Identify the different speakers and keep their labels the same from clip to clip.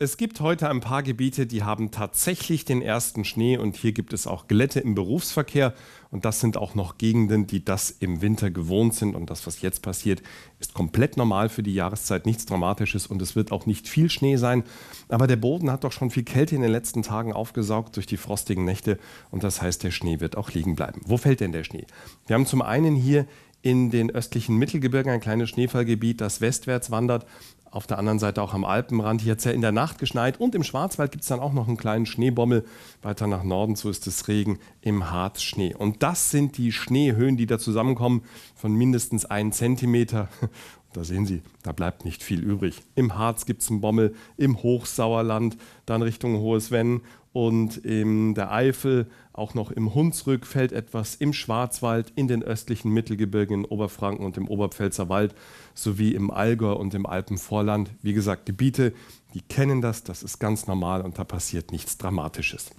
Speaker 1: Es gibt heute ein paar Gebiete, die haben tatsächlich den ersten Schnee und hier gibt es auch Glätte im Berufsverkehr und das sind auch noch Gegenden, die das im Winter gewohnt sind und das, was jetzt passiert, ist komplett normal für die Jahreszeit, nichts Dramatisches und es wird auch nicht viel Schnee sein. Aber der Boden hat doch schon viel Kälte in den letzten Tagen aufgesaugt durch die frostigen Nächte und das heißt, der Schnee wird auch liegen bleiben. Wo fällt denn der Schnee? Wir haben zum einen hier in den östlichen Mittelgebirgen ein kleines Schneefallgebiet, das westwärts wandert auf der anderen Seite auch am Alpenrand. Hier hat es ja in der Nacht geschneit und im Schwarzwald gibt es dann auch noch einen kleinen Schneebommel. Weiter nach Norden, so ist es Regen, im Harzschnee. Und das sind die Schneehöhen, die da zusammenkommen von mindestens einem Zentimeter. Da sehen Sie, da bleibt nicht viel übrig. Im Harz gibt es einen Bommel, im Hochsauerland, dann Richtung Hohes Wenn und in der Eifel, auch noch im Hunsrück fällt etwas, im Schwarzwald, in den östlichen Mittelgebirgen, in Oberfranken und im Oberpfälzer Wald sowie im Allgäu und im Alpenvorland. Wie gesagt, Gebiete, die kennen das, das ist ganz normal und da passiert nichts Dramatisches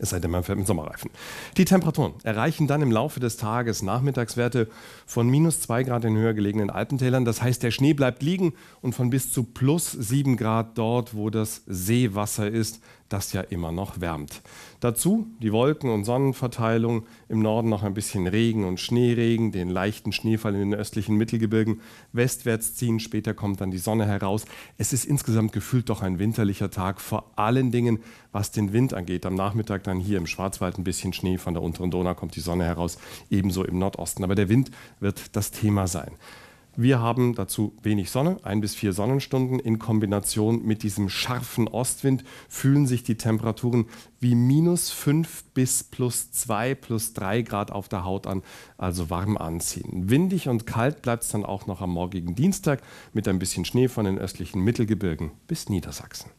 Speaker 1: es sei denn, man fährt mit Sommerreifen. Die Temperaturen erreichen dann im Laufe des Tages Nachmittagswerte von minus 2 Grad in höher gelegenen Alpentälern. Das heißt, der Schnee bleibt liegen und von bis zu plus 7 Grad dort, wo das Seewasser ist, das ja immer noch wärmt. Dazu die Wolken- und Sonnenverteilung, im Norden noch ein bisschen Regen und Schneeregen, den leichten Schneefall in den östlichen Mittelgebirgen, westwärts ziehen, später kommt dann die Sonne heraus. Es ist insgesamt gefühlt doch ein winterlicher Tag, vor allen Dingen was den Wind angeht. Am Nachmittag dann hier im Schwarzwald ein bisschen Schnee, von der unteren Donau kommt die Sonne heraus, ebenso im Nordosten. Aber der Wind wird das Thema sein. Wir haben dazu wenig Sonne, ein bis vier Sonnenstunden. In Kombination mit diesem scharfen Ostwind fühlen sich die Temperaturen wie minus fünf bis plus zwei, plus drei Grad auf der Haut an, also warm anziehen. Windig und kalt bleibt es dann auch noch am morgigen Dienstag mit ein bisschen Schnee von den östlichen Mittelgebirgen bis Niedersachsen.